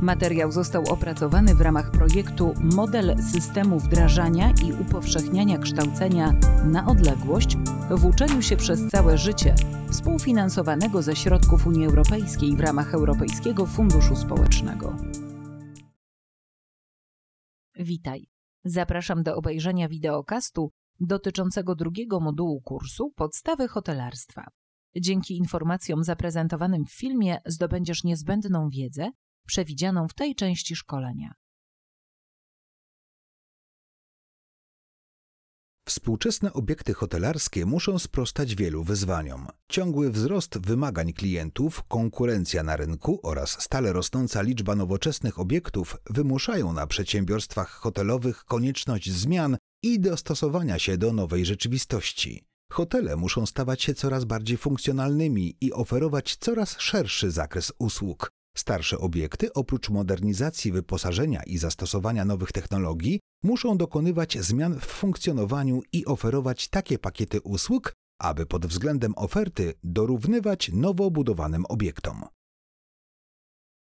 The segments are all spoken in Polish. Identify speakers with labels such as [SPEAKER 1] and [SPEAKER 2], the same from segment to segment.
[SPEAKER 1] Materiał został opracowany w ramach projektu Model systemu wdrażania i upowszechniania kształcenia na odległość w uczeniu się przez całe życie, współfinansowanego ze środków Unii Europejskiej w ramach Europejskiego Funduszu Społecznego. Witaj. Zapraszam do obejrzenia wideokastu dotyczącego drugiego modułu kursu Podstawy hotelarstwa. Dzięki informacjom zaprezentowanym w filmie zdobędziesz niezbędną wiedzę, przewidzianą w tej części szkolenia.
[SPEAKER 2] Współczesne obiekty hotelarskie muszą sprostać wielu wyzwaniom. Ciągły wzrost wymagań klientów, konkurencja na rynku oraz stale rosnąca liczba nowoczesnych obiektów wymuszają na przedsiębiorstwach hotelowych konieczność zmian i dostosowania się do nowej rzeczywistości. Hotele muszą stawać się coraz bardziej funkcjonalnymi i oferować coraz szerszy zakres usług. Starsze obiekty, oprócz modernizacji wyposażenia i zastosowania nowych technologii, muszą dokonywać zmian w funkcjonowaniu i oferować takie pakiety usług, aby pod względem oferty dorównywać nowo budowanym obiektom.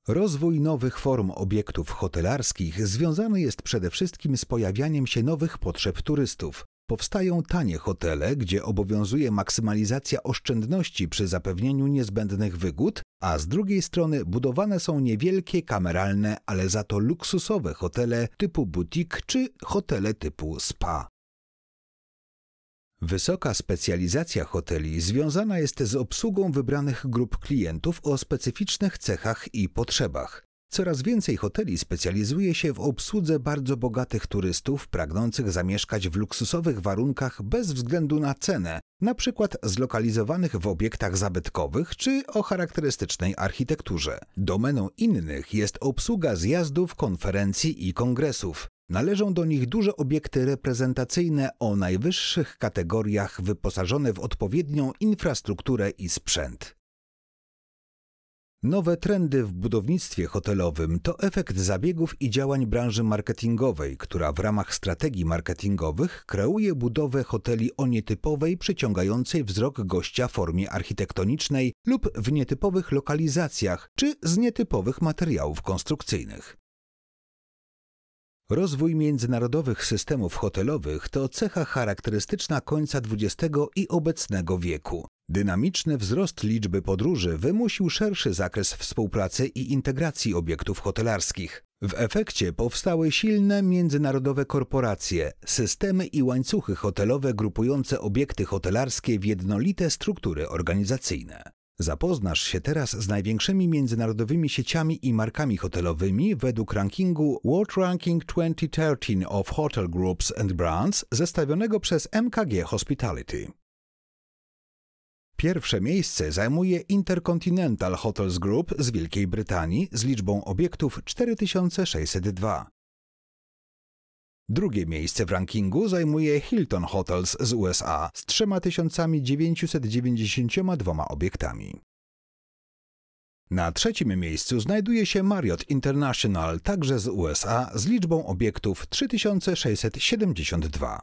[SPEAKER 2] Rozwój nowych form obiektów hotelarskich związany jest przede wszystkim z pojawianiem się nowych potrzeb turystów, powstają tanie hotele, gdzie obowiązuje maksymalizacja oszczędności przy zapewnieniu niezbędnych wygód, a z drugiej strony budowane są niewielkie, kameralne, ale za to luksusowe hotele typu butik czy hotele typu spa. Wysoka specjalizacja hoteli związana jest z obsługą wybranych grup klientów o specyficznych cechach i potrzebach. Coraz więcej hoteli specjalizuje się w obsłudze bardzo bogatych turystów pragnących zamieszkać w luksusowych warunkach bez względu na cenę, na przykład zlokalizowanych w obiektach zabytkowych czy o charakterystycznej architekturze. Domeną innych jest obsługa zjazdów, konferencji i kongresów. Należą do nich duże obiekty reprezentacyjne o najwyższych kategoriach wyposażone w odpowiednią infrastrukturę i sprzęt. Nowe trendy w budownictwie hotelowym to efekt zabiegów i działań branży marketingowej, która w ramach strategii marketingowych kreuje budowę hoteli o nietypowej, przyciągającej wzrok gościa formie architektonicznej lub w nietypowych lokalizacjach czy z nietypowych materiałów konstrukcyjnych. Rozwój międzynarodowych systemów hotelowych to cecha charakterystyczna końca XX i obecnego wieku. Dynamiczny wzrost liczby podróży wymusił szerszy zakres współpracy i integracji obiektów hotelarskich. W efekcie powstały silne międzynarodowe korporacje, systemy i łańcuchy hotelowe grupujące obiekty hotelarskie w jednolite struktury organizacyjne. Zapoznasz się teraz z największymi międzynarodowymi sieciami i markami hotelowymi według rankingu World Ranking 2013 of Hotel Groups and Brands zestawionego przez MKG Hospitality. Pierwsze miejsce zajmuje Intercontinental Hotels Group z Wielkiej Brytanii z liczbą obiektów 4602. Drugie miejsce w rankingu zajmuje Hilton Hotels z USA z 3992 obiektami. Na trzecim miejscu znajduje się Marriott International, także z USA, z liczbą obiektów 3672.